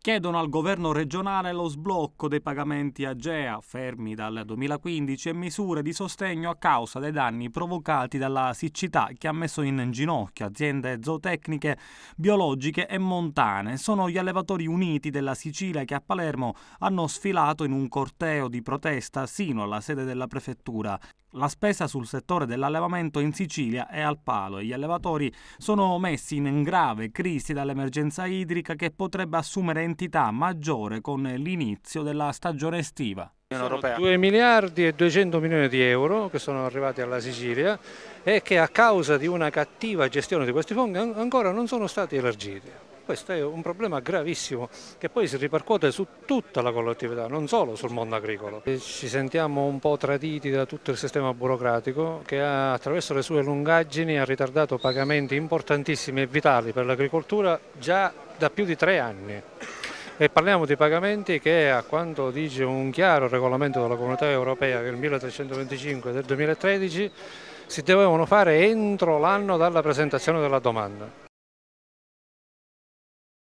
chiedono al governo regionale lo sblocco dei pagamenti a GEA, fermi dal 2015, e misure di sostegno a causa dei danni provocati dalla siccità che ha messo in ginocchio aziende zootecniche, biologiche e montane. Sono gli allevatori uniti della Sicilia che a Palermo hanno sfilato in un corteo di protesta sino alla sede della prefettura. La spesa sul settore dell'allevamento in Sicilia è al palo e gli allevatori sono messi in grave crisi dall'emergenza idrica che potrebbe assumere entità maggiore con l'inizio della stagione estiva. Sono 2 miliardi e 200 milioni di euro che sono arrivati alla Sicilia e che a causa di una cattiva gestione di questi fondi ancora non sono stati elargiti. Questo è un problema gravissimo che poi si ripercuote su tutta la collettività, non solo sul mondo agricolo. Ci sentiamo un po' traditi da tutto il sistema burocratico che ha, attraverso le sue lungaggini ha ritardato pagamenti importantissimi e vitali per l'agricoltura già da più di tre anni e parliamo di pagamenti che a quanto dice un chiaro regolamento della comunità europea che è il 1325 del 2013 si dovevano fare entro l'anno dalla presentazione della domanda.